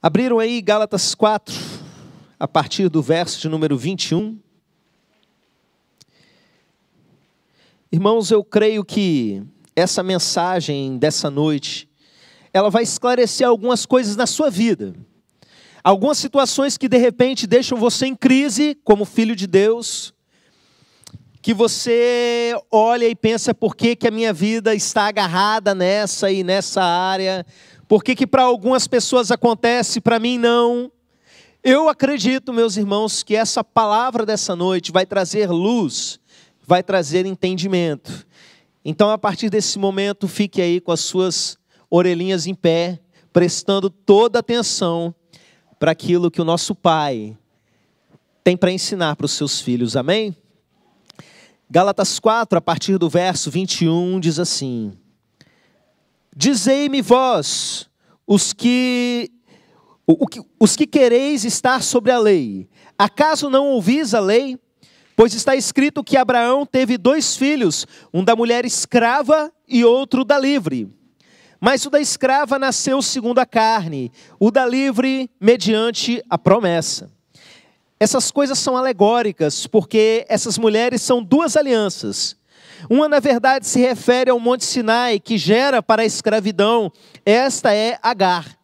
Abriram aí Gálatas 4, a partir do verso de número 21. Irmãos, eu creio que essa mensagem dessa noite, ela vai esclarecer algumas coisas na sua vida. Algumas situações que de repente deixam você em crise como filho de Deus, que você olha e pensa por que, que a minha vida está agarrada nessa e nessa área, por que, que para algumas pessoas acontece, para mim não? Eu acredito, meus irmãos, que essa palavra dessa noite vai trazer luz, vai trazer entendimento. Então, a partir desse momento, fique aí com as suas orelhinhas em pé, prestando toda atenção para aquilo que o nosso Pai tem para ensinar para os seus filhos. Amém? Gálatas 4, a partir do verso 21, diz assim: Dizei-me vós, os que, o, o que, os que quereis estar sobre a lei, acaso não ouvis a lei? Pois está escrito que Abraão teve dois filhos, um da mulher escrava e outro da livre. Mas o da escrava nasceu segundo a carne, o da livre mediante a promessa. Essas coisas são alegóricas, porque essas mulheres são duas alianças. Uma, na verdade, se refere ao Monte Sinai, que gera para a escravidão. Esta é Agar.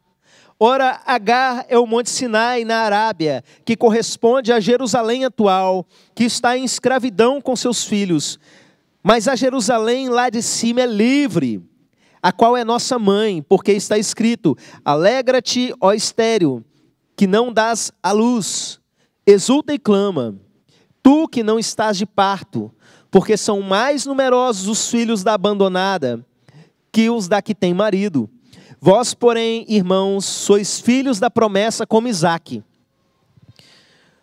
Ora, Agar é o Monte Sinai na Arábia, que corresponde a Jerusalém atual, que está em escravidão com seus filhos. Mas a Jerusalém lá de cima é livre, a qual é nossa mãe, porque está escrito: Alegra-te, ó estéreo, que não dás à luz, exulta e clama, tu que não estás de parto, porque são mais numerosos os filhos da abandonada que os da que tem marido. Vós, porém, irmãos, sois filhos da promessa como Isaque.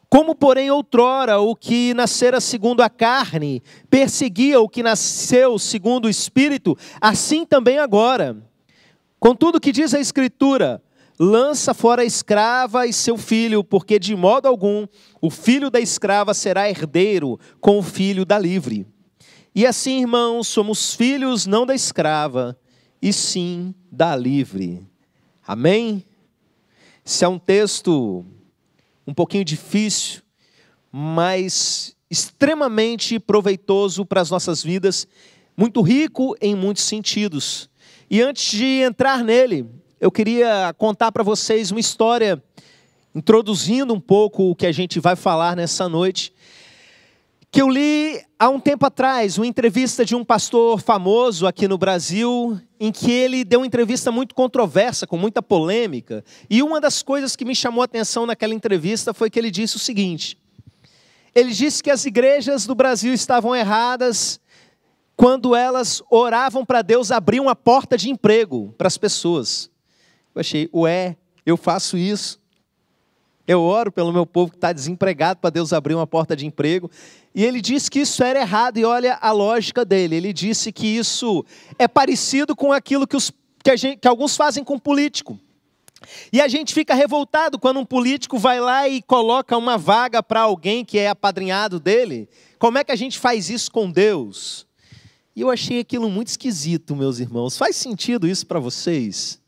Como, porém, outrora o que nascera segundo a carne perseguia o que nasceu segundo o espírito, assim também agora. Contudo, o que diz a Escritura: lança fora a escrava e seu filho, porque de modo algum o filho da escrava será herdeiro com o filho da livre. E assim, irmãos, somos filhos não da escrava, e sim da livre. Amém? Esse é um texto um pouquinho difícil, mas extremamente proveitoso para as nossas vidas, muito rico em muitos sentidos. E antes de entrar nele, eu queria contar para vocês uma história, introduzindo um pouco o que a gente vai falar nessa noite, que eu li há um tempo atrás, uma entrevista de um pastor famoso aqui no Brasil, em que ele deu uma entrevista muito controversa, com muita polêmica, e uma das coisas que me chamou a atenção naquela entrevista foi que ele disse o seguinte: ele disse que as igrejas do Brasil estavam erradas quando elas oravam para Deus abrir uma porta de emprego para as pessoas. Eu achei, ué, eu faço isso. Eu oro pelo meu povo que está desempregado para Deus abrir uma porta de emprego. E ele disse que isso era errado, e olha a lógica dele. Ele disse que isso é parecido com aquilo que, os, que, gente, que alguns fazem com político. E a gente fica revoltado quando um político vai lá e coloca uma vaga para alguém que é apadrinhado dele. Como é que a gente faz isso com Deus? E eu achei aquilo muito esquisito, meus irmãos. Faz sentido isso para vocês?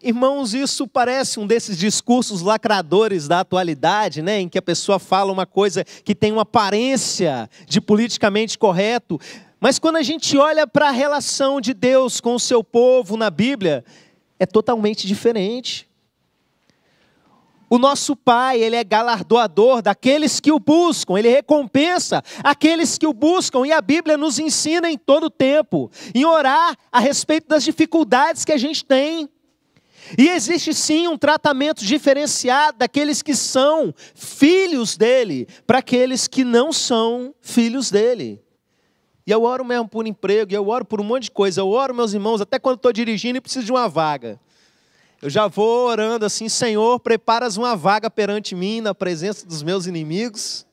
Irmãos, isso parece um desses discursos lacradores da atualidade, né, em que a pessoa fala uma coisa que tem uma aparência de politicamente correto, mas quando a gente olha para a relação de Deus com o seu povo na Bíblia, é totalmente diferente. O nosso Pai, ele é galardoador daqueles que o buscam, ele recompensa aqueles que o buscam, e a Bíblia nos ensina em todo tempo, em orar a respeito das dificuldades que a gente tem e existe sim um tratamento diferenciado daqueles que são filhos dele para aqueles que não são filhos dele. E eu oro mesmo por emprego, eu oro por um monte de coisa, eu oro, meus irmãos, até quando estou dirigindo e preciso de uma vaga. Eu já vou orando assim, Senhor, preparas uma vaga perante mim na presença dos meus inimigos.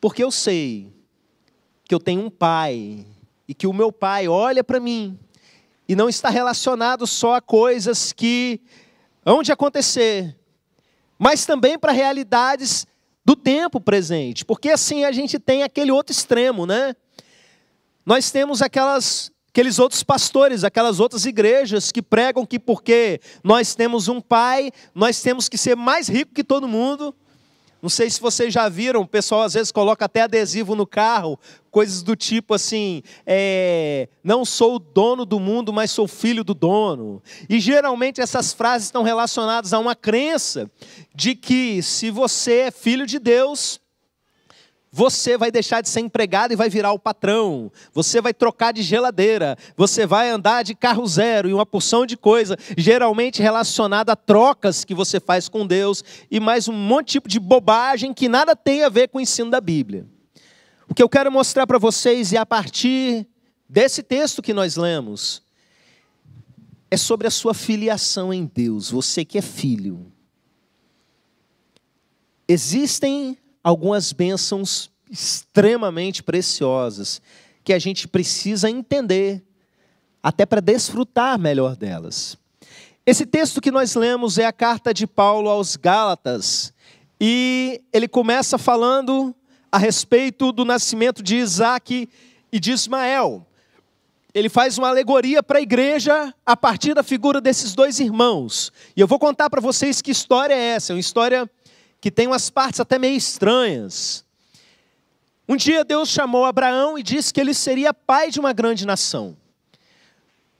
Porque eu sei que eu tenho um pai e que o meu pai olha para mim e não está relacionado só a coisas que hão de acontecer, mas também para realidades do tempo presente, porque assim a gente tem aquele outro extremo, né? Nós temos aquelas aqueles outros pastores, aquelas outras igrejas que pregam que porque nós temos um pai, nós temos que ser mais rico que todo mundo, não sei se vocês já viram, o pessoal às vezes coloca até adesivo no carro, coisas do tipo assim: é, não sou o dono do mundo, mas sou filho do dono. E geralmente essas frases estão relacionadas a uma crença de que se você é filho de Deus, você vai deixar de ser empregado e vai virar o patrão. Você vai trocar de geladeira. Você vai andar de carro zero e uma porção de coisa, geralmente relacionada a trocas que você faz com Deus e mais um monte de tipo de bobagem que nada tem a ver com o ensino da Bíblia. O que eu quero mostrar para vocês é a partir desse texto que nós lemos é sobre a sua filiação em Deus, você que é filho. Existem algumas bênçãos extremamente preciosas que a gente precisa entender, até para desfrutar melhor delas. Esse texto que nós lemos é a carta de Paulo aos Gálatas, e ele começa falando a respeito do nascimento de Isaac e de Ismael. Ele faz uma alegoria para a igreja a partir da figura desses dois irmãos. E eu vou contar para vocês que história é essa, é uma história que tem umas partes até meio estranhas. Um dia Deus chamou Abraão e disse que ele seria pai de uma grande nação.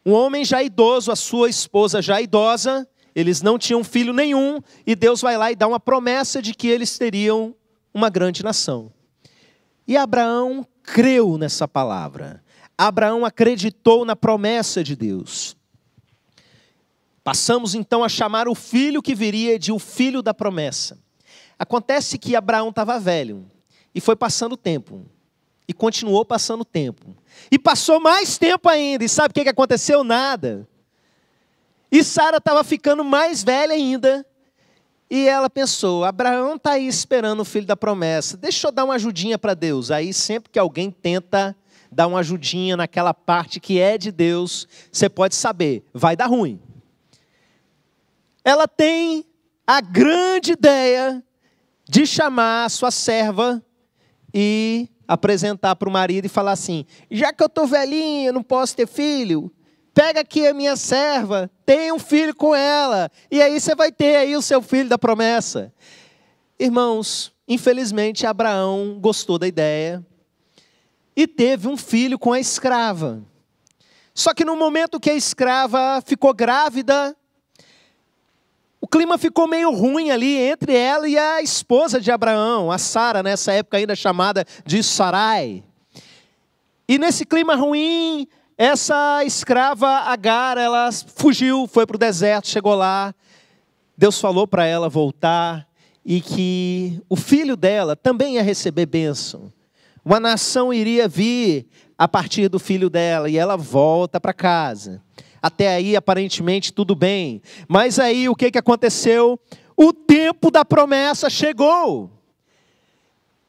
Um homem já idoso, a sua esposa já idosa, eles não tinham filho nenhum, e Deus vai lá e dá uma promessa de que eles teriam uma grande nação. E Abraão creu nessa palavra. Abraão acreditou na promessa de Deus. Passamos então a chamar o filho que viria de o filho da promessa. Acontece que Abraão estava velho e foi passando o tempo. E continuou passando o tempo. E passou mais tempo ainda. E sabe o que, que aconteceu? Nada. E Sara estava ficando mais velha ainda. E ela pensou: Abraão está aí esperando o filho da promessa. Deixa eu dar uma ajudinha para Deus. Aí sempre que alguém tenta dar uma ajudinha naquela parte que é de Deus, você pode saber, vai dar ruim. Ela tem a grande ideia de chamar a sua serva e apresentar para o marido e falar assim: já que eu estou velhinha, não posso ter filho, pega aqui a minha serva, tenha um filho com ela, e aí você vai ter aí o seu filho da promessa. Irmãos, infelizmente Abraão gostou da ideia e teve um filho com a escrava. Só que no momento que a escrava ficou grávida, clima ficou meio ruim ali entre ela e a esposa de Abraão, a Sara, nessa época ainda chamada de Sarai. E nesse clima ruim, essa escrava Agar, ela fugiu, foi para o deserto, chegou lá. Deus falou para ela voltar e que o filho dela também ia receber bênção. Uma nação iria vir a partir do filho dela e ela volta para casa. Até aí, aparentemente, tudo bem. Mas aí, o que, que aconteceu? O tempo da promessa chegou.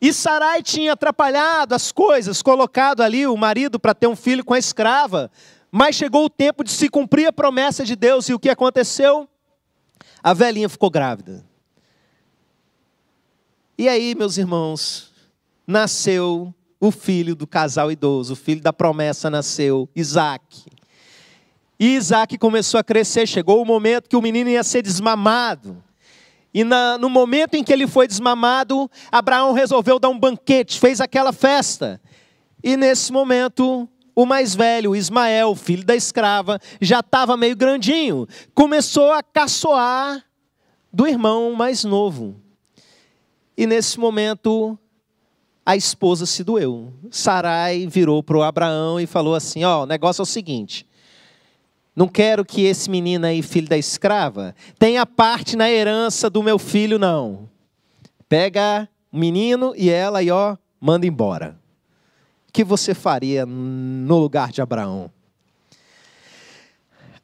E Sarai tinha atrapalhado as coisas, colocado ali o marido para ter um filho com a escrava. Mas chegou o tempo de se cumprir a promessa de Deus. E o que aconteceu? A velhinha ficou grávida. E aí, meus irmãos, nasceu o filho do casal idoso, o filho da promessa nasceu, Isaac. E Isaac começou a crescer. Chegou o momento que o menino ia ser desmamado. E na, no momento em que ele foi desmamado, Abraão resolveu dar um banquete, fez aquela festa. E nesse momento, o mais velho, Ismael, filho da escrava, já estava meio grandinho. Começou a caçoar do irmão mais novo. E nesse momento, a esposa se doeu. Sarai virou para o Abraão e falou assim: Ó, oh, o negócio é o seguinte. Não quero que esse menino aí, filho da escrava, tenha parte na herança do meu filho, não. Pega o menino e ela e ó, manda embora. O que você faria no lugar de Abraão?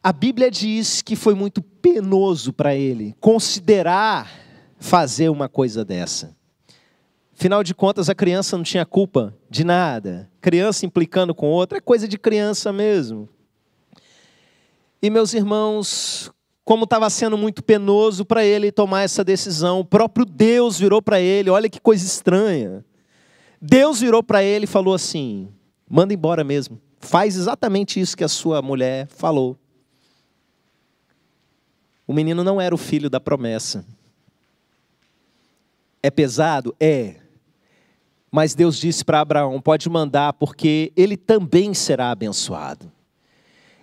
A Bíblia diz que foi muito penoso para ele considerar fazer uma coisa dessa. Afinal de contas, a criança não tinha culpa de nada. Criança implicando com outra é coisa de criança mesmo. E meus irmãos, como estava sendo muito penoso para ele tomar essa decisão, o próprio Deus virou para ele, olha que coisa estranha. Deus virou para ele e falou assim: manda embora mesmo. Faz exatamente isso que a sua mulher falou. O menino não era o filho da promessa. É pesado? É. Mas Deus disse para Abraão: pode mandar, porque ele também será abençoado.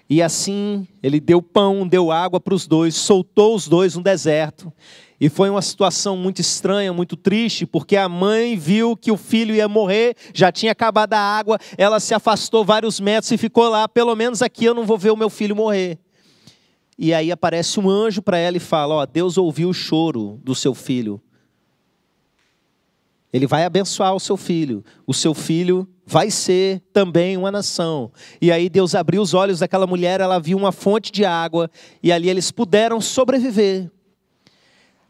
E assim ele deu pão, deu água para os dois, soltou os dois no deserto. E foi uma situação muito estranha, muito triste, porque a mãe viu que o filho ia morrer, já tinha acabado a água, ela se afastou vários metros e ficou lá. Pelo menos aqui eu não vou ver o meu filho morrer. E aí aparece um anjo para ela e fala: Ó, Deus ouviu o choro do seu filho. Ele vai abençoar o seu filho. O seu filho vai ser também uma nação. E aí Deus abriu os olhos daquela mulher, ela viu uma fonte de água, e ali eles puderam sobreviver.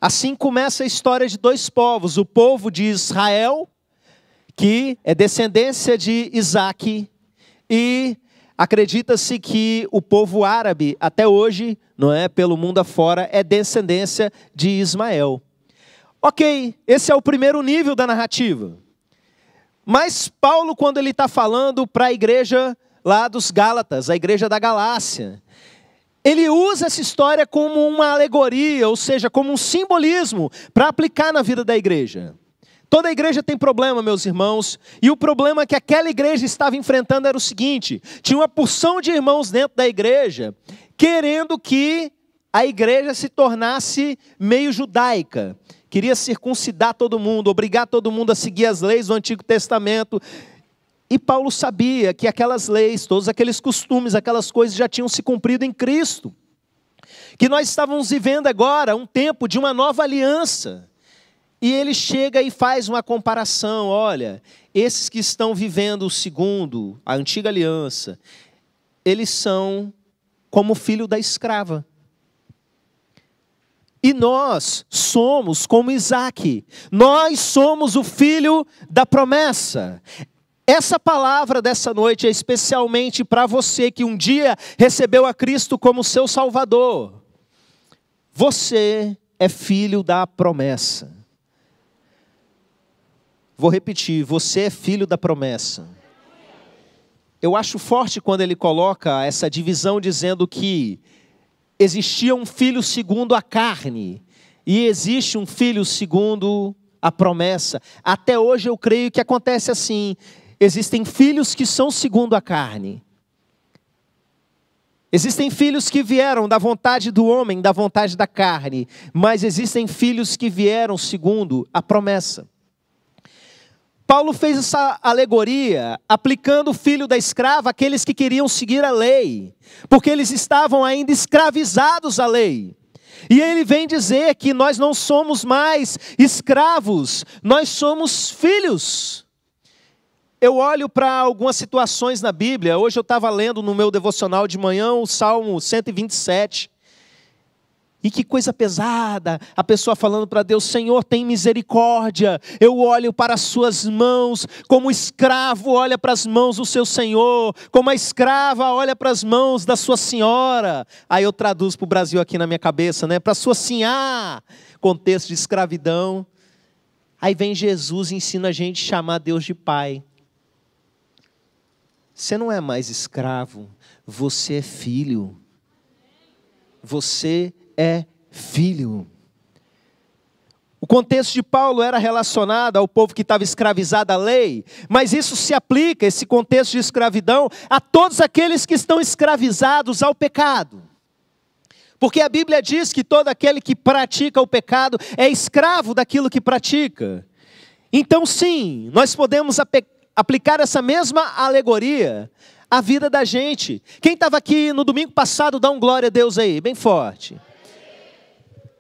Assim começa a história de dois povos: o povo de Israel, que é descendência de Isaac, e acredita-se que o povo árabe, até hoje, não é, pelo mundo afora, é descendência de Ismael. Ok, esse é o primeiro nível da narrativa. Mas Paulo, quando ele está falando para a igreja lá dos Gálatas, a igreja da Galácia, ele usa essa história como uma alegoria, ou seja, como um simbolismo para aplicar na vida da igreja. Toda igreja tem problema, meus irmãos, e o problema que aquela igreja estava enfrentando era o seguinte: tinha uma porção de irmãos dentro da igreja querendo que a igreja se tornasse meio judaica, queria circuncidar todo mundo, obrigar todo mundo a seguir as leis do Antigo Testamento. E Paulo sabia que aquelas leis, todos aqueles costumes, aquelas coisas já tinham se cumprido em Cristo. Que nós estávamos vivendo agora um tempo de uma nova aliança. E ele chega e faz uma comparação: olha, esses que estão vivendo o segundo, a antiga aliança, eles são como o filho da escrava. E nós somos como Isaac, nós somos o filho da promessa. Essa palavra dessa noite é especialmente para você que um dia recebeu a Cristo como seu Salvador. Você é filho da promessa. Vou repetir, você é filho da promessa. Eu acho forte quando ele coloca essa divisão dizendo que existia um filho segundo a carne e existe um filho segundo a promessa. Até hoje eu creio que acontece assim. Existem filhos que são segundo a carne. Existem filhos que vieram da vontade do homem, da vontade da carne, mas existem filhos que vieram segundo a promessa. Paulo fez essa alegoria aplicando o filho da escrava àqueles que queriam seguir a lei, porque eles estavam ainda escravizados à lei. E ele vem dizer que nós não somos mais escravos, nós somos filhos. Eu olho para algumas situações na Bíblia, hoje eu estava lendo no meu devocional de manhã o Salmo 127. E que coisa pesada, a pessoa falando para Deus: Senhor, tem misericórdia. Eu olho para as suas mãos, como o escravo olha para as mãos do seu Senhor, como a escrava olha para as mãos da sua senhora. Aí eu traduzo para o Brasil aqui na minha cabeça, né? Para sua senhora, contexto de escravidão. Aí vem Jesus e ensina a gente a chamar Deus de Pai. Você não é mais escravo, você é filho. Você é é filho. O contexto de Paulo era relacionado ao povo que estava escravizado à lei, mas isso se aplica, esse contexto de escravidão, a todos aqueles que estão escravizados ao pecado. Porque a Bíblia diz que todo aquele que pratica o pecado é escravo daquilo que pratica. Então, sim, nós podemos aplicar essa mesma alegoria à vida da gente. Quem estava aqui no domingo passado, dá um glória a Deus aí, bem forte.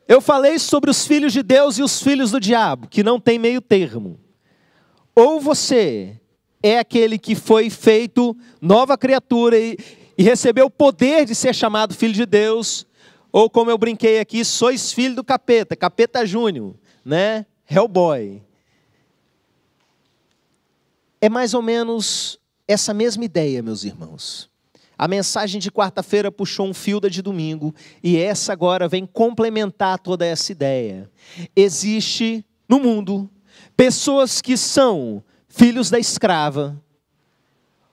Eu falei sobre os filhos de Deus e os filhos do diabo, que não tem meio termo. Ou você é aquele que foi feito nova criatura e, e recebeu o poder de ser chamado filho de Deus, ou como eu brinquei aqui, sois filho do capeta, capeta júnior, né? Hellboy. É mais ou menos essa mesma ideia, meus irmãos. A mensagem de quarta-feira puxou um fio da de domingo e essa agora vem complementar toda essa ideia. Existe no mundo pessoas que são filhos da escrava,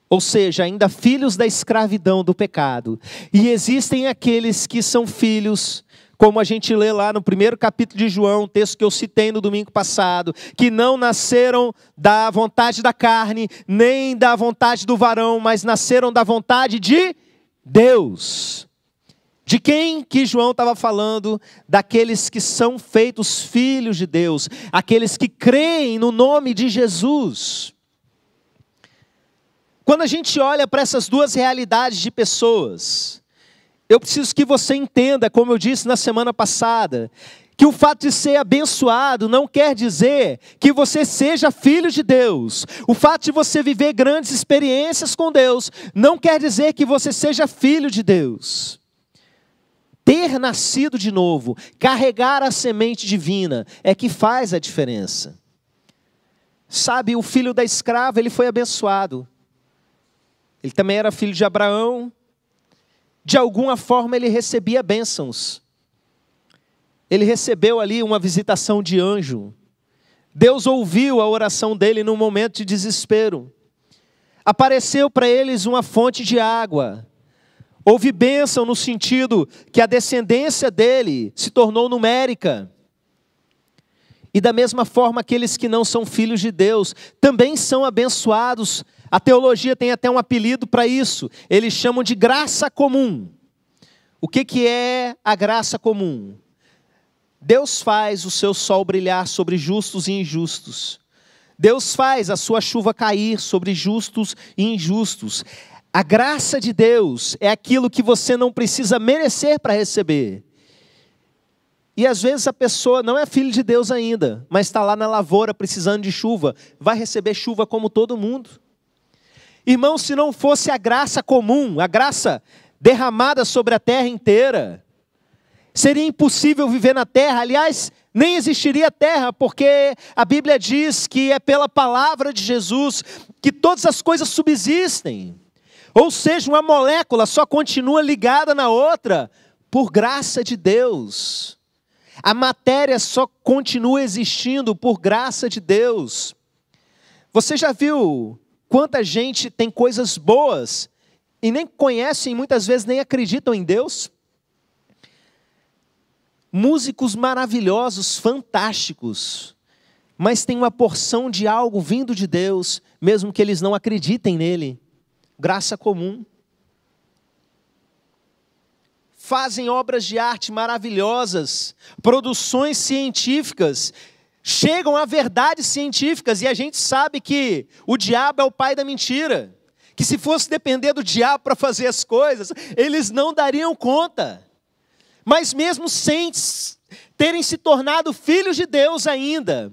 ou seja, ainda filhos da escravidão do pecado, e existem aqueles que são filhos como a gente lê lá no primeiro capítulo de João, texto que eu citei no domingo passado, que não nasceram da vontade da carne, nem da vontade do varão, mas nasceram da vontade de Deus. De quem que João estava falando? Daqueles que são feitos filhos de Deus, aqueles que creem no nome de Jesus. Quando a gente olha para essas duas realidades de pessoas, eu preciso que você entenda, como eu disse na semana passada, que o fato de ser abençoado não quer dizer que você seja filho de Deus. O fato de você viver grandes experiências com Deus não quer dizer que você seja filho de Deus. Ter nascido de novo, carregar a semente divina, é que faz a diferença. Sabe, o filho da escrava, ele foi abençoado. Ele também era filho de Abraão, de alguma forma ele recebia bênçãos. Ele recebeu ali uma visitação de anjo. Deus ouviu a oração dele num momento de desespero. Apareceu para eles uma fonte de água. Houve bênção no sentido que a descendência dele se tornou numérica. E da mesma forma, aqueles que não são filhos de Deus também são abençoados. A teologia tem até um apelido para isso. Eles chamam de graça comum. O que, que é a graça comum? Deus faz o seu sol brilhar sobre justos e injustos. Deus faz a sua chuva cair sobre justos e injustos. A graça de Deus é aquilo que você não precisa merecer para receber. E às vezes a pessoa não é filho de Deus ainda, mas está lá na lavoura precisando de chuva, vai receber chuva como todo mundo. Irmão, se não fosse a graça comum, a graça derramada sobre a terra inteira, seria impossível viver na terra. Aliás, nem existiria terra, porque a Bíblia diz que é pela palavra de Jesus que todas as coisas subsistem. Ou seja, uma molécula só continua ligada na outra por graça de Deus. A matéria só continua existindo por graça de Deus. Você já viu quanta gente tem coisas boas e nem conhecem, muitas vezes nem acreditam em Deus? Músicos maravilhosos, fantásticos, mas tem uma porção de algo vindo de Deus, mesmo que eles não acreditem nele. Graça comum fazem obras de arte maravilhosas, produções científicas, chegam a verdades científicas e a gente sabe que o diabo é o pai da mentira. Que se fosse depender do diabo para fazer as coisas, eles não dariam conta. Mas mesmo sem terem se tornado filhos de Deus ainda,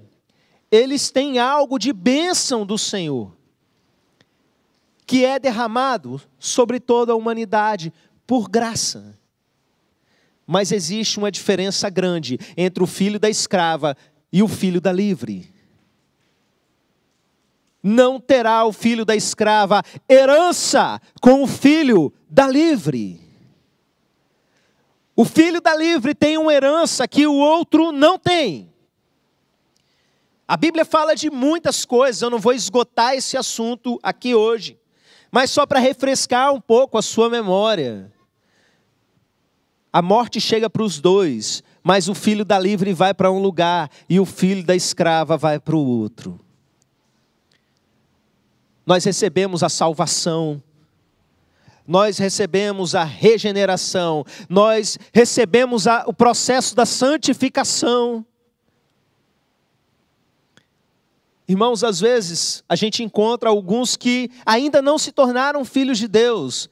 eles têm algo de bênção do Senhor, que é derramado sobre toda a humanidade por graça. Mas existe uma diferença grande entre o filho da escrava e o filho da livre. Não terá o filho da escrava herança com o filho da livre. O filho da livre tem uma herança que o outro não tem. A Bíblia fala de muitas coisas, eu não vou esgotar esse assunto aqui hoje, mas só para refrescar um pouco a sua memória. A morte chega para os dois, mas o filho da livre vai para um lugar e o filho da escrava vai para o outro. Nós recebemos a salvação, nós recebemos a regeneração, nós recebemos a, o processo da santificação. Irmãos, às vezes a gente encontra alguns que ainda não se tornaram filhos de Deus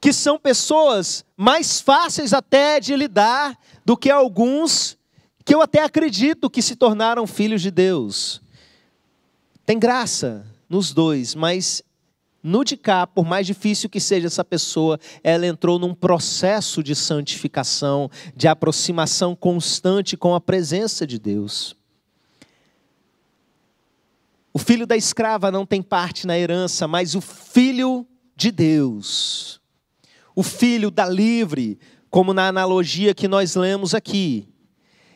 que são pessoas mais fáceis até de lidar do que alguns que eu até acredito que se tornaram filhos de Deus. Tem graça nos dois, mas no de cá, por mais difícil que seja essa pessoa, ela entrou num processo de santificação, de aproximação constante com a presença de Deus. O filho da escrava não tem parte na herança, mas o filho de Deus o filho da livre, como na analogia que nós lemos aqui.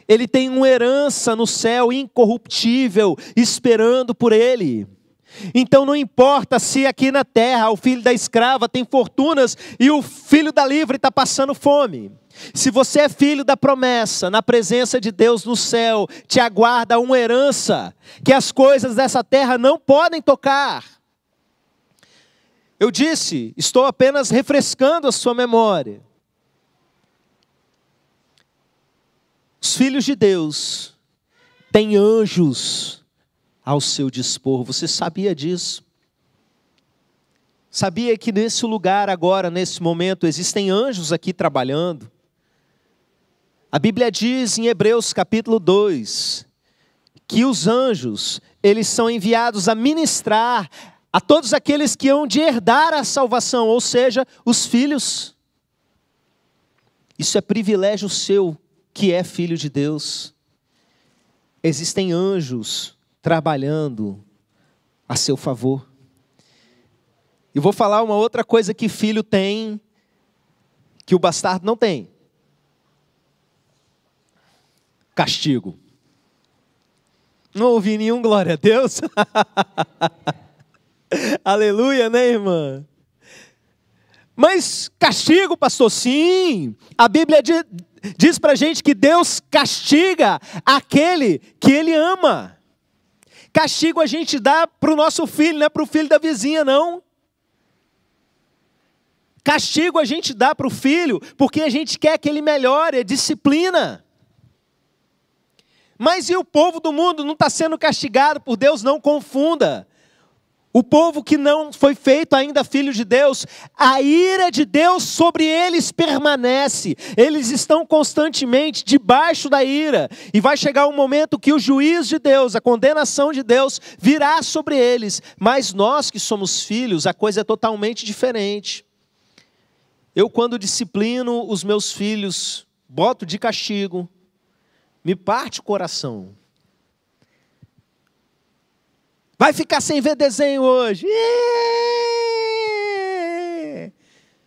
Ele tem uma herança no céu incorruptível esperando por ele. Então não importa se aqui na terra o filho da escrava tem fortunas e o filho da livre está passando fome. Se você é filho da promessa, na presença de Deus no céu, te aguarda uma herança que as coisas dessa terra não podem tocar. Eu disse, estou apenas refrescando a sua memória. Os filhos de Deus têm anjos ao seu dispor. Você sabia disso? Sabia que nesse lugar, agora, nesse momento, existem anjos aqui trabalhando? A Bíblia diz em Hebreus capítulo 2 que os anjos, eles são enviados a ministrar a todos aqueles que hão de herdar a salvação, ou seja, os filhos. Isso é privilégio seu que é filho de Deus. Existem anjos trabalhando a seu favor. E vou falar uma outra coisa que filho tem que o bastardo não tem. Castigo. Não ouvi nenhum glória a Deus. Aleluia, né, irmã? Mas castigo, pastor, sim. A Bíblia diz, para gente que Deus castiga aquele que Ele ama. Castigo a gente dá para o nosso filho, não é para o filho da vizinha, não. Castigo a gente dá para o filho, porque a gente quer que ele melhore, é disciplina. Mas e o povo do mundo não está sendo castigado por Deus? Não confunda. O povo que não foi feito ainda filho de Deus, a ira de Deus sobre eles permanece. Eles estão constantemente debaixo da ira. E vai chegar um momento que o juiz de Deus, a condenação de Deus, virá sobre eles. Mas nós que somos filhos, a coisa é totalmente diferente. Eu, quando disciplino os meus filhos, boto de castigo, me parte o coração Vai ficar sem ver desenho hoje.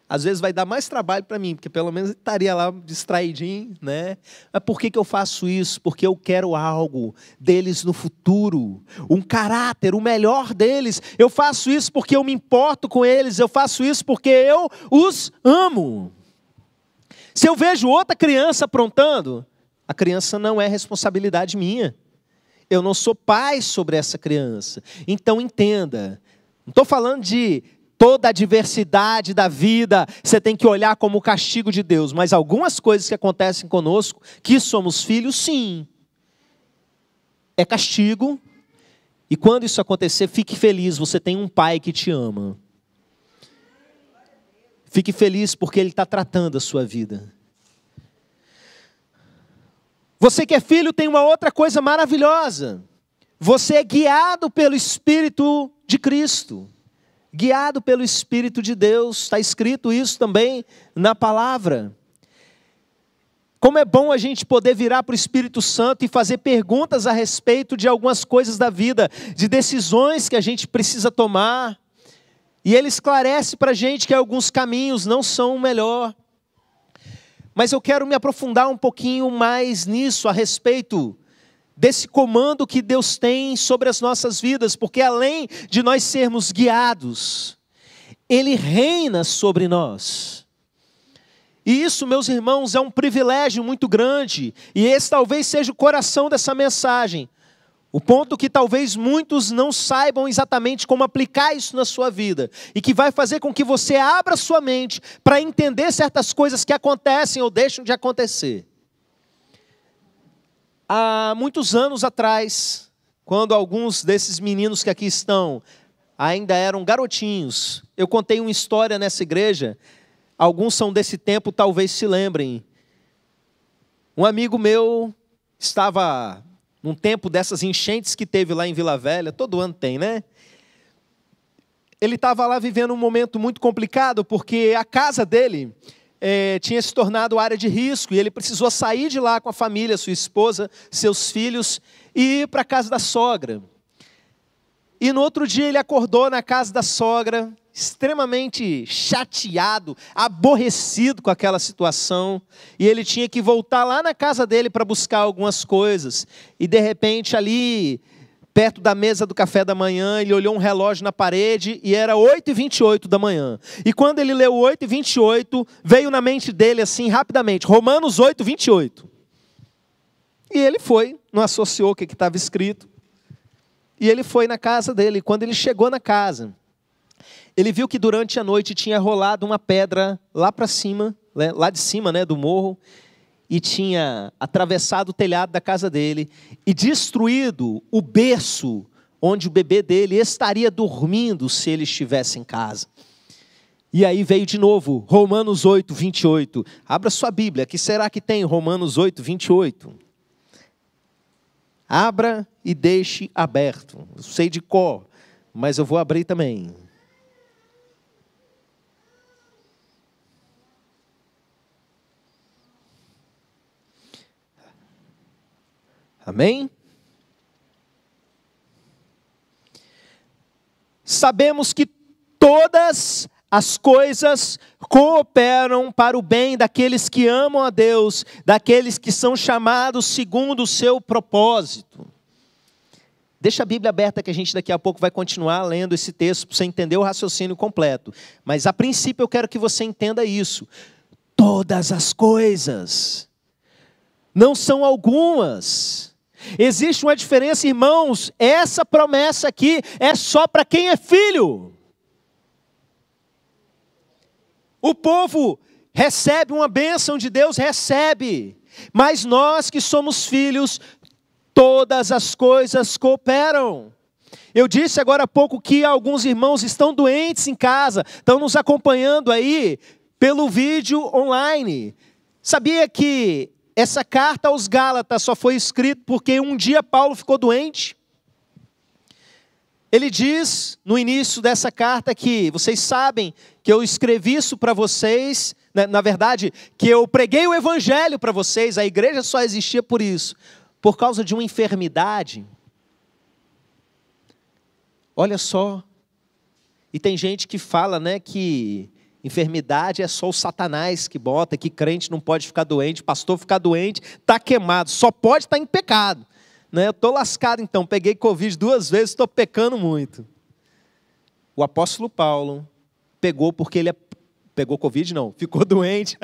Às vezes vai dar mais trabalho para mim, porque pelo menos estaria lá distraidinho, né? Mas por que, que eu faço isso? Porque eu quero algo deles no futuro, um caráter, o melhor deles. Eu faço isso porque eu me importo com eles, eu faço isso porque eu os amo. Se eu vejo outra criança aprontando, a criança não é responsabilidade minha. Eu não sou pai sobre essa criança. Então entenda. Não estou falando de toda a diversidade da vida, você tem que olhar como castigo de Deus, mas algumas coisas que acontecem conosco, que somos filhos, sim. É castigo. E quando isso acontecer, fique feliz, você tem um pai que te ama. Fique feliz porque ele está tratando a sua vida. Você que é filho tem uma outra coisa maravilhosa. Você é guiado pelo Espírito de Cristo, guiado pelo Espírito de Deus. Está escrito isso também na palavra. Como é bom a gente poder virar para o Espírito Santo e fazer perguntas a respeito de algumas coisas da vida, de decisões que a gente precisa tomar. E ele esclarece para a gente que alguns caminhos não são o melhor. Mas eu quero me aprofundar um pouquinho mais nisso a respeito desse comando que Deus tem sobre as nossas vidas, porque além de nós sermos guiados, ele reina sobre nós. E isso, meus irmãos, é um privilégio muito grande, e esse talvez seja o coração dessa mensagem. O ponto que talvez muitos não saibam exatamente como aplicar isso na sua vida e que vai fazer com que você abra sua mente para entender certas coisas que acontecem ou deixam de acontecer. Há muitos anos atrás, quando alguns desses meninos que aqui estão ainda eram garotinhos, eu contei uma história nessa igreja. Alguns são desse tempo, talvez se lembrem. Um amigo meu estava num tempo dessas enchentes que teve lá em Vila Velha, todo ano tem, né? Ele estava lá vivendo um momento muito complicado, porque a casa dele é, tinha se tornado área de risco e ele precisou sair de lá com a família, sua esposa, seus filhos e ir para a casa da sogra. E no outro dia ele acordou na casa da sogra, extremamente chateado, aborrecido com aquela situação, e ele tinha que voltar lá na casa dele para buscar algumas coisas. E de repente ali perto da mesa do café da manhã, ele olhou um relógio na parede e era 8h28 da manhã. E quando ele leu 8h28, veio na mente dele assim rapidamente: Romanos 8h28. E ele foi, não associou o que estava escrito. E ele foi na casa dele. Quando ele chegou na casa, ele viu que durante a noite tinha rolado uma pedra lá para cima, né, lá de cima, né, do morro, e tinha atravessado o telhado da casa dele e destruído o berço onde o bebê dele estaria dormindo se ele estivesse em casa. E aí veio de novo, Romanos 8, 28. Abra sua Bíblia, que será que tem Romanos 8, 28? Abra e deixe aberto. Eu sei de cor, mas eu vou abrir também. Amém? Sabemos que todas as coisas cooperam para o bem daqueles que amam a Deus, daqueles que são chamados segundo o seu propósito. Deixa a Bíblia aberta que a gente daqui a pouco vai continuar lendo esse texto para você entender o raciocínio completo. Mas a princípio eu quero que você entenda isso. Todas as coisas, não são algumas. Existe uma diferença, irmãos. Essa promessa aqui é só para quem é filho. O povo recebe uma bênção de Deus, recebe. Mas nós que somos filhos, todas as coisas cooperam. Eu disse agora há pouco que alguns irmãos estão doentes em casa, estão nos acompanhando aí pelo vídeo online. Sabia que essa carta aos Gálatas só foi escrita porque um dia Paulo ficou doente. Ele diz no início dessa carta que vocês sabem que eu escrevi isso para vocês, na, né, na verdade, que eu preguei o evangelho para vocês, a igreja só existia por isso, por causa de uma enfermidade. Olha só. E tem gente que fala, né, que Enfermidade é só o Satanás que bota, que crente não pode ficar doente, pastor ficar doente, tá queimado, só pode estar tá em pecado. Né? Eu estou lascado então, peguei Covid duas vezes, estou pecando muito. O apóstolo Paulo pegou porque ele é pegou Covid, não, ficou doente.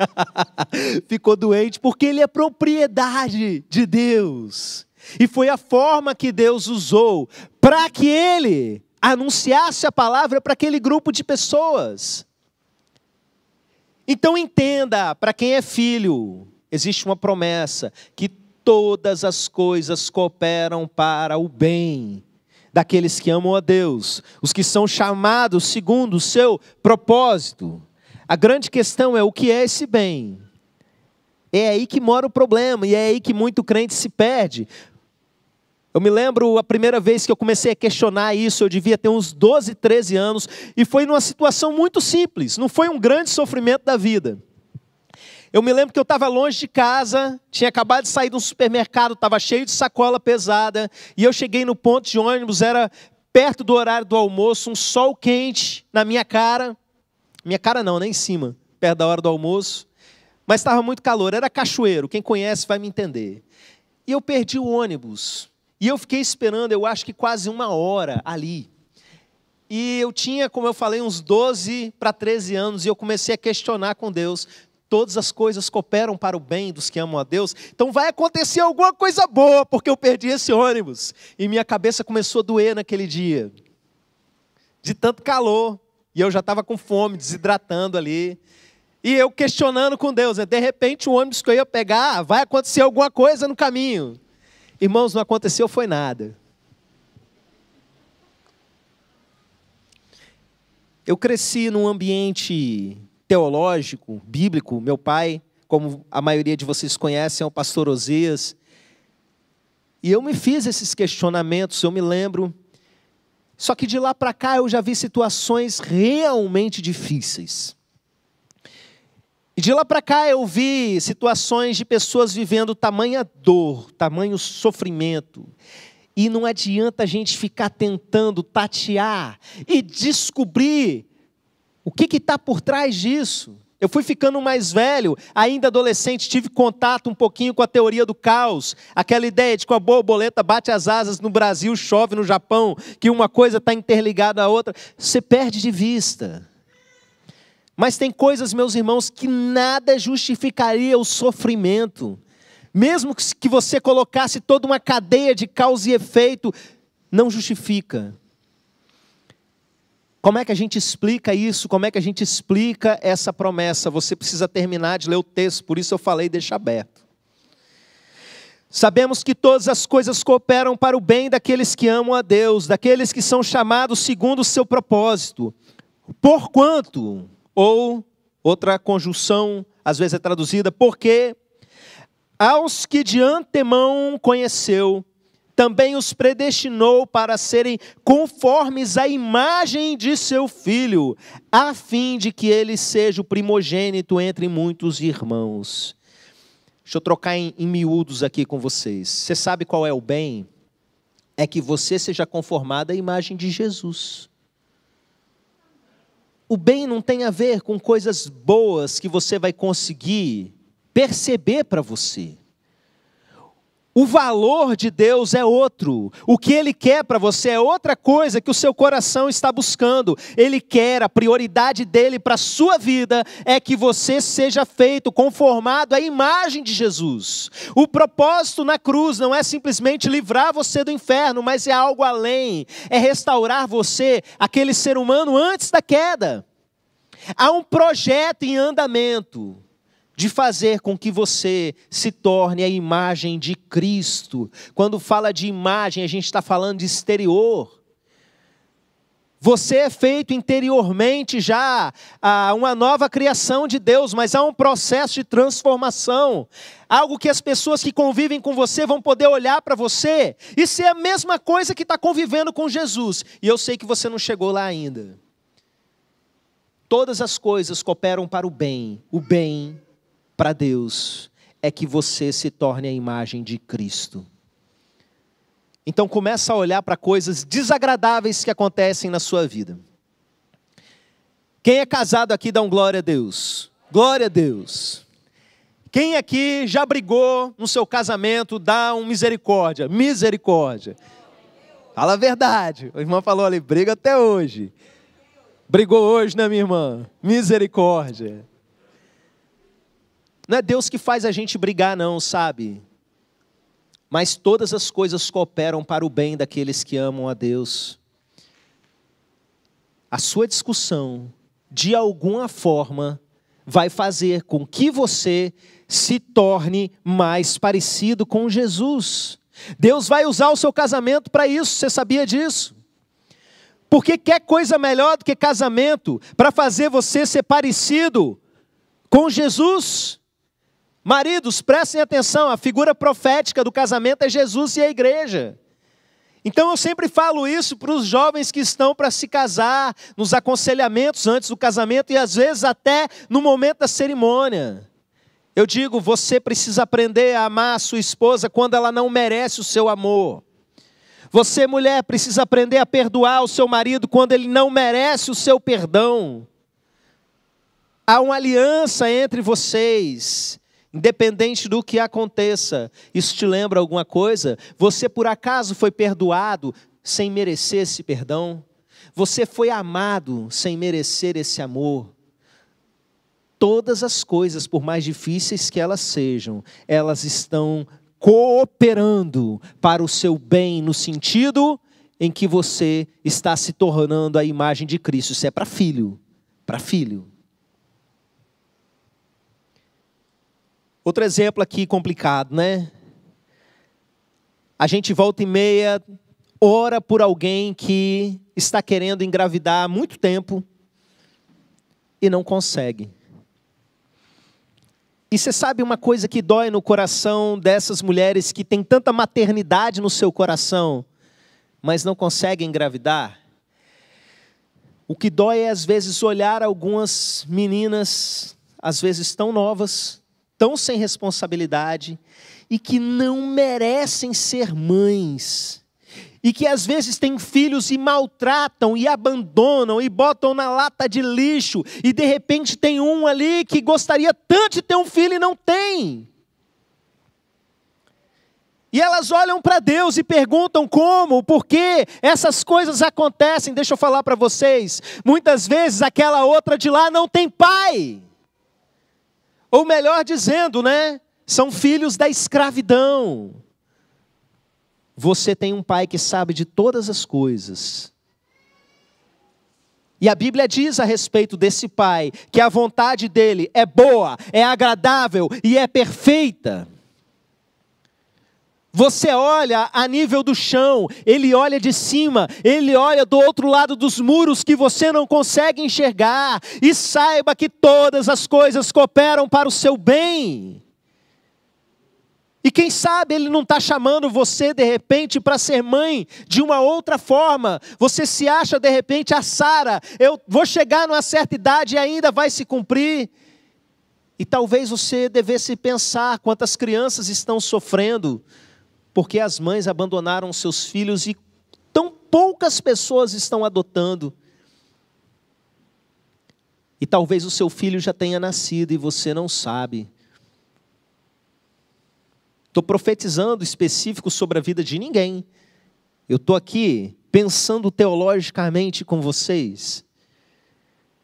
ficou doente porque ele é propriedade de Deus. E foi a forma que Deus usou para que ele anunciasse a palavra para aquele grupo de pessoas. Então entenda, para quem é filho, existe uma promessa que todas as coisas cooperam para o bem daqueles que amam a Deus, os que são chamados segundo o seu propósito. A grande questão é o que é esse bem? É aí que mora o problema e é aí que muito crente se perde, eu me lembro a primeira vez que eu comecei a questionar isso, eu devia ter uns 12, 13 anos, e foi numa situação muito simples, não foi um grande sofrimento da vida. Eu me lembro que eu estava longe de casa, tinha acabado de sair de um supermercado, estava cheio de sacola pesada, e eu cheguei no ponto de ônibus, era perto do horário do almoço, um sol quente na minha cara. Minha cara não, nem né? em cima, perto da hora do almoço. Mas estava muito calor, era cachoeiro, quem conhece vai me entender. E eu perdi o ônibus. E eu fiquei esperando, eu acho que quase uma hora ali. E eu tinha, como eu falei, uns 12 para 13 anos, e eu comecei a questionar com Deus. Todas as coisas cooperam para o bem dos que amam a Deus. Então vai acontecer alguma coisa boa, porque eu perdi esse ônibus. E minha cabeça começou a doer naquele dia. De tanto calor. E eu já estava com fome, desidratando ali. E eu questionando com Deus. Né? De repente, o ônibus que eu ia pegar, ah, vai acontecer alguma coisa no caminho. Irmãos, não aconteceu foi nada. Eu cresci num ambiente teológico, bíblico. Meu pai, como a maioria de vocês conhecem, é o pastor Osias. E eu me fiz esses questionamentos, eu me lembro. Só que de lá para cá eu já vi situações realmente difíceis. E de lá para cá eu vi situações de pessoas vivendo tamanha dor, tamanho sofrimento. E não adianta a gente ficar tentando tatear e descobrir o que está por trás disso. Eu fui ficando mais velho, ainda adolescente, tive contato um pouquinho com a teoria do caos, aquela ideia de que a borboleta bate as asas no Brasil, chove no Japão, que uma coisa está interligada à outra. Você perde de vista. Mas tem coisas, meus irmãos, que nada justificaria o sofrimento. Mesmo que você colocasse toda uma cadeia de causa e efeito, não justifica. Como é que a gente explica isso? Como é que a gente explica essa promessa? Você precisa terminar de ler o texto, por isso eu falei deixa aberto. Sabemos que todas as coisas cooperam para o bem daqueles que amam a Deus, daqueles que são chamados segundo o seu propósito. Porquanto, ou outra conjunção, às vezes é traduzida, porque aos que de antemão conheceu, também os predestinou para serem conformes à imagem de seu filho, a fim de que ele seja o primogênito entre muitos irmãos. Deixa eu trocar em, em miúdos aqui com vocês. Você sabe qual é o bem? É que você seja conformado à imagem de Jesus. O bem não tem a ver com coisas boas que você vai conseguir perceber para você. O valor de Deus é outro. O que Ele quer para você é outra coisa que o seu coração está buscando. Ele quer, a prioridade dele para a sua vida é que você seja feito, conformado à imagem de Jesus. O propósito na cruz não é simplesmente livrar você do inferno, mas é algo além. É restaurar você, aquele ser humano antes da queda. Há um projeto em andamento de fazer com que você se torne a imagem de Cristo. Quando fala de imagem, a gente está falando de exterior. Você é feito interiormente já a uma nova criação de Deus, mas há um processo de transformação. Algo que as pessoas que convivem com você vão poder olhar para você e ser a mesma coisa que está convivendo com Jesus. E eu sei que você não chegou lá ainda. Todas as coisas cooperam para o bem, o bem para Deus é que você se torne a imagem de Cristo. Então começa a olhar para coisas desagradáveis que acontecem na sua vida. Quem é casado aqui dá um glória a Deus. Glória a Deus. Quem aqui já brigou no seu casamento, dá um misericórdia. Misericórdia. Fala a verdade. A irmã falou ali, briga até hoje. Brigou hoje, né, minha irmã? Misericórdia. Não é Deus que faz a gente brigar, não, sabe? Mas todas as coisas cooperam para o bem daqueles que amam a Deus. A sua discussão, de alguma forma, vai fazer com que você se torne mais parecido com Jesus. Deus vai usar o seu casamento para isso, você sabia disso? Porque quer coisa melhor do que casamento para fazer você ser parecido com Jesus? Maridos, prestem atenção, a figura profética do casamento é Jesus e a igreja. Então eu sempre falo isso para os jovens que estão para se casar, nos aconselhamentos antes do casamento e às vezes até no momento da cerimônia. Eu digo, você precisa aprender a amar a sua esposa quando ela não merece o seu amor. Você, mulher, precisa aprender a perdoar o seu marido quando ele não merece o seu perdão. Há uma aliança entre vocês. Independente do que aconteça, isso te lembra alguma coisa? Você por acaso foi perdoado sem merecer esse perdão? Você foi amado sem merecer esse amor? Todas as coisas, por mais difíceis que elas sejam, elas estão cooperando para o seu bem no sentido em que você está se tornando a imagem de Cristo. Isso é para filho, para filho. Outro exemplo aqui complicado, né? A gente volta e meia, ora por alguém que está querendo engravidar há muito tempo e não consegue. E você sabe uma coisa que dói no coração dessas mulheres que têm tanta maternidade no seu coração, mas não conseguem engravidar? O que dói é, às vezes, olhar algumas meninas, às vezes tão novas, tão sem responsabilidade e que não merecem ser mães. E que às vezes têm filhos e maltratam e abandonam e botam na lata de lixo, e de repente tem um ali que gostaria tanto de ter um filho e não tem. E elas olham para Deus e perguntam como, por que essas coisas acontecem. Deixa eu falar para vocês. Muitas vezes aquela outra de lá não tem pai. Ou melhor dizendo, né? São filhos da escravidão. Você tem um pai que sabe de todas as coisas. E a Bíblia diz a respeito desse pai que a vontade dele é boa, é agradável e é perfeita. Você olha a nível do chão, ele olha de cima, ele olha do outro lado dos muros que você não consegue enxergar, e saiba que todas as coisas cooperam para o seu bem. E quem sabe ele não está chamando você de repente para ser mãe de uma outra forma. Você se acha de repente a ah, Sara, eu vou chegar numa certa idade e ainda vai se cumprir. E talvez você devesse pensar quantas crianças estão sofrendo porque as mães abandonaram seus filhos e tão poucas pessoas estão adotando. E talvez o seu filho já tenha nascido e você não sabe. Estou profetizando específico sobre a vida de ninguém. Eu estou aqui pensando teologicamente com vocês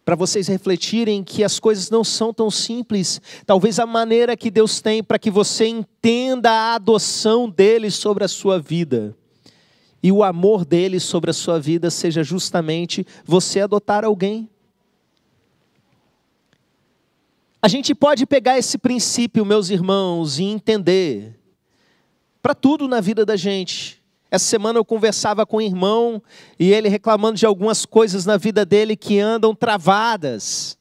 para vocês refletirem que as coisas não são tão simples. Talvez a maneira que Deus tem para que você entenda a adoção dele sobre a sua vida e o amor dele sobre a sua vida seja justamente você adotar alguém. A gente pode pegar esse princípio, meus irmãos, e entender para tudo na vida da gente. Essa semana eu conversava com um irmão e ele reclamando de algumas coisas na vida dele que andam travadas.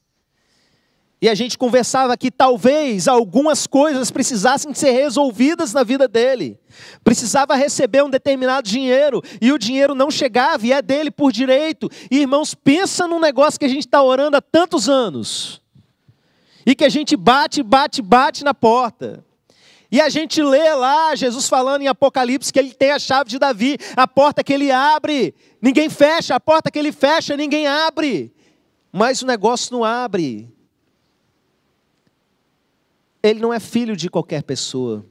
E a gente conversava que talvez algumas coisas precisassem ser resolvidas na vida dele. Precisava receber um determinado dinheiro e o dinheiro não chegava e é dele por direito. E, irmãos, pensa num negócio que a gente está orando há tantos anos e que a gente bate, bate, bate na porta. E a gente lê lá Jesus falando em Apocalipse que ele tem a chave de Davi, a porta que ele abre, ninguém fecha, a porta que ele fecha, ninguém abre. Mas o negócio não abre. Ele não é filho de qualquer pessoa.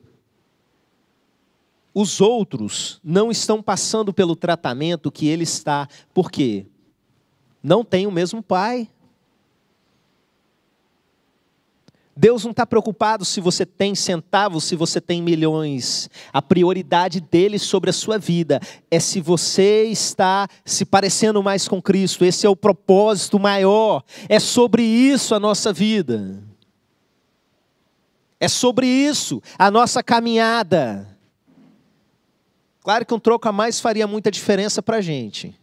Os outros não estão passando pelo tratamento que ele está. Por quê? Não tem o mesmo pai. Deus não está preocupado se você tem centavos, se você tem milhões. A prioridade dele sobre a sua vida é se você está se parecendo mais com Cristo. Esse é o propósito maior. É sobre isso a nossa vida. É sobre isso a nossa caminhada. Claro que um troco a mais faria muita diferença para a gente.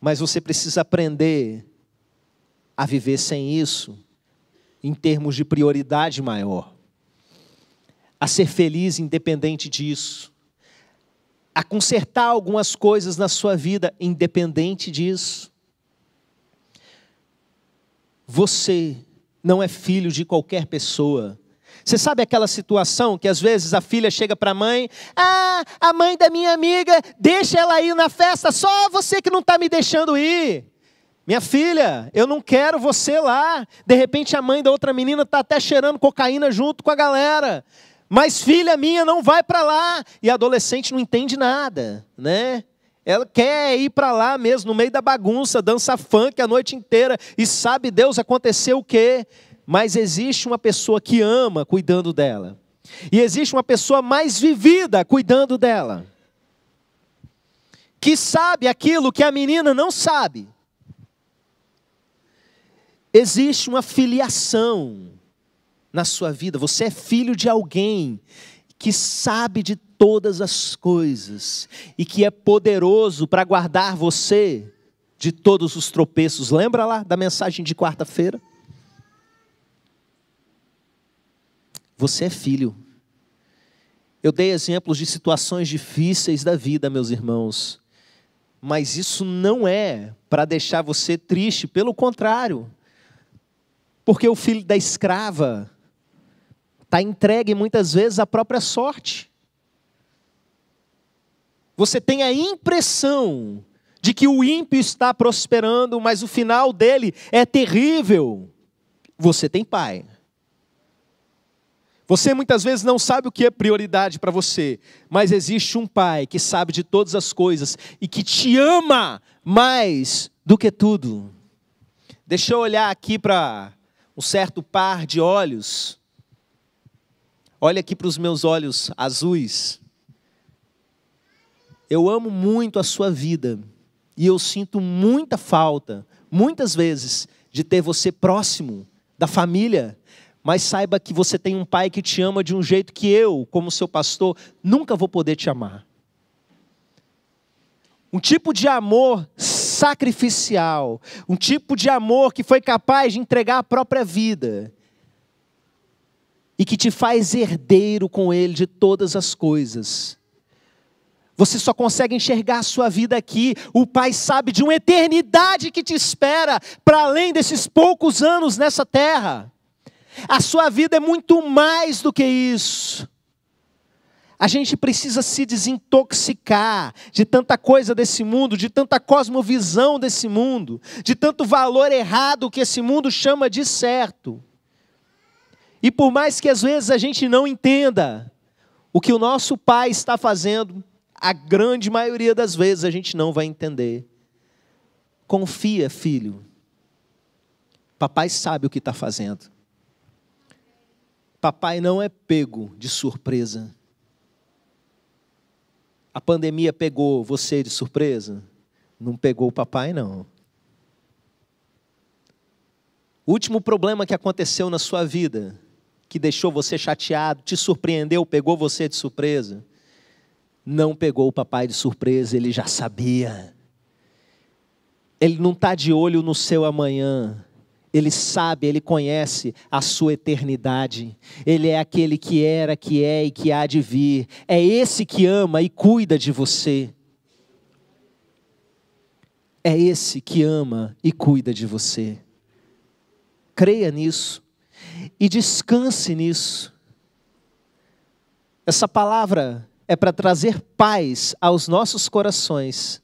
Mas você precisa aprender a viver sem isso, em termos de prioridade maior, a ser feliz independente disso, a consertar algumas coisas na sua vida independente disso. Você não é filho de qualquer pessoa. Você sabe aquela situação que às vezes a filha chega para a mãe: Ah, a mãe da minha amiga, deixa ela ir na festa, só você que não está me deixando ir. Minha filha, eu não quero você lá. De repente a mãe da outra menina está até cheirando cocaína junto com a galera. Mas filha minha não vai para lá. E a adolescente não entende nada, né? Ela quer ir para lá mesmo, no meio da bagunça, dança funk a noite inteira. E sabe Deus aconteceu o quê? Mas existe uma pessoa que ama cuidando dela. E existe uma pessoa mais vivida cuidando dela. Que sabe aquilo que a menina não sabe Existe uma filiação na sua vida. Você é filho de alguém que sabe de todas as coisas e que é poderoso para guardar você de todos os tropeços. Lembra lá da mensagem de quarta-feira? Você é filho. Eu dei exemplos de situações difíceis da vida, meus irmãos. Mas isso não é para deixar você triste, pelo contrário. Porque o filho da escrava está entregue muitas vezes à própria sorte. Você tem a impressão de que o ímpio está prosperando, mas o final dele é terrível. Você tem pai. Você muitas vezes não sabe o que é prioridade para você, mas existe um pai que sabe de todas as coisas e que te ama mais do que tudo. Deixa eu olhar aqui para um certo par de olhos. Olha aqui para os meus olhos azuis. Eu amo muito a sua vida e eu sinto muita falta, muitas vezes, de ter você próximo da família. Mas saiba que você tem um pai que te ama de um jeito que eu, como seu pastor, nunca vou poder te amar. Um tipo de amor sacrificial, um tipo de amor que foi capaz de entregar a própria vida e que te faz herdeiro com Ele de todas as coisas. Você só consegue enxergar a sua vida aqui. O Pai sabe de uma eternidade que te espera para além desses poucos anos nessa terra. A sua vida é muito mais do que isso. A gente precisa se desintoxicar de tanta coisa desse mundo, de tanta cosmovisão desse mundo, de tanto valor errado que esse mundo chama de certo. E por mais que às vezes a gente não entenda o que o nosso pai está fazendo, a grande maioria das vezes a gente não vai entender. Confia, filho. Papai sabe o que está fazendo. Papai não é pego de surpresa. A pandemia pegou você de surpresa? Não pegou o papai, não. O último problema que aconteceu na sua vida, que deixou você chateado, te surpreendeu, pegou você de surpresa, não pegou o papai de surpresa, ele já sabia. Ele não está de olho no seu amanhã, ele sabe, ele conhece a sua eternidade. Ele é aquele que era, que é e que há de vir. É esse que ama e cuida de você. É esse que ama e cuida de você. Creia nisso e descanse nisso. Essa palavra é para trazer paz aos nossos corações.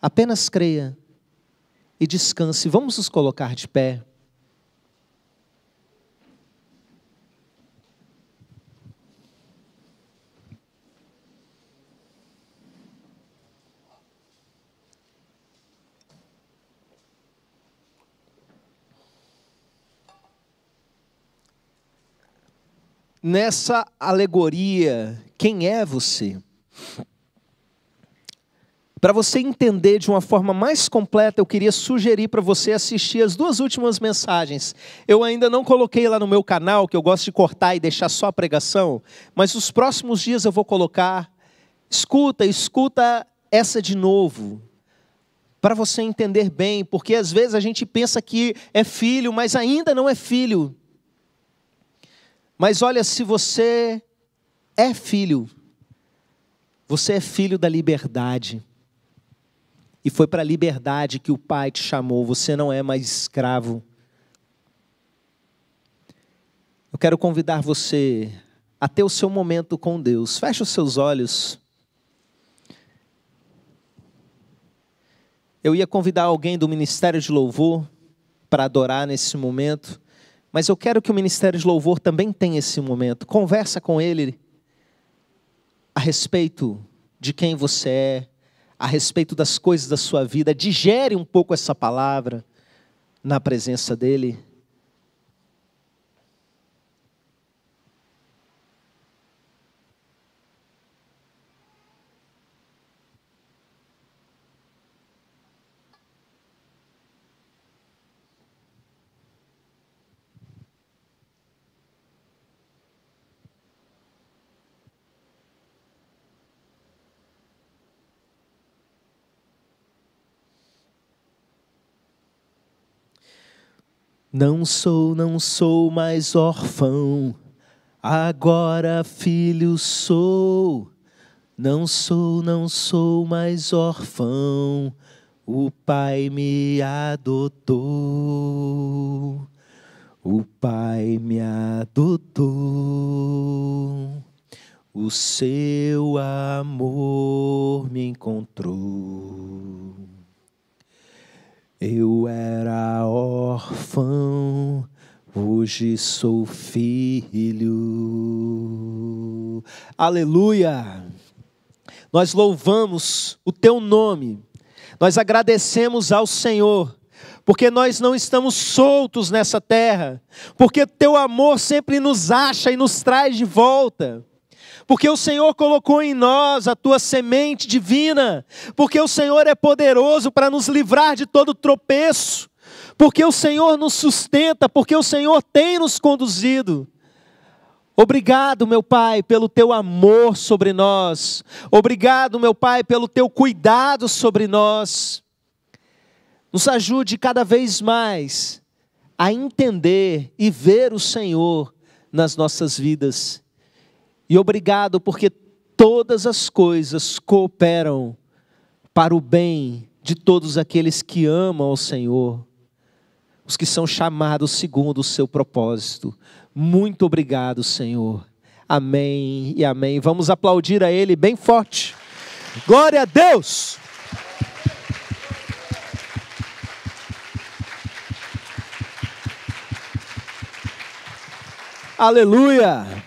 Apenas creia e descanse. Vamos nos colocar de pé. Nessa alegoria, quem é você? Para você entender de uma forma mais completa, eu queria sugerir para você assistir as duas últimas mensagens. Eu ainda não coloquei lá no meu canal, que eu gosto de cortar e deixar só a pregação, mas nos próximos dias eu vou colocar. Escuta, escuta essa de novo, para você entender bem, porque às vezes a gente pensa que é filho, mas ainda não é filho. Mas olha, se você é filho, você é filho da liberdade e foi para a liberdade que o Pai te chamou. Você não é mais escravo. Eu quero convidar você a ter o seu momento com Deus. Feche os seus olhos. Eu ia convidar alguém do Ministério de Louvor para adorar nesse momento, mas eu quero que o Ministério de Louvor também tenha esse momento. Conversa com ele a respeito de quem você é, a respeito das coisas da sua vida, digere um pouco essa palavra na presença dele. Não sou, não sou mais órfão, agora filho sou. Não sou, não sou mais órfão, o Pai me adotou. O Pai me adotou. O seu amor me encontrou. Eu hoje sou filho. Aleluia! Nós louvamos o teu nome, nós agradecemos ao Senhor, porque nós não estamos soltos nessa terra, porque teu amor sempre nos acha e nos traz de volta porque o Senhor colocou em nós a tua semente divina, porque o Senhor é poderoso para nos livrar de todo tropeço, porque o Senhor nos sustenta, porque o Senhor tem nos conduzido. Obrigado, meu Pai, pelo teu amor sobre nós. Obrigado, meu Pai, pelo teu cuidado sobre nós. Nos ajude cada vez mais a entender e ver o Senhor nas nossas vidas. E obrigado porque todas as coisas cooperam para o bem de todos aqueles que amam ao Senhor os que são chamados segundo o seu propósito. Muito obrigado, Senhor. Amém e amém. Vamos aplaudir a Ele bem forte. Glória a Deus! Aleluia!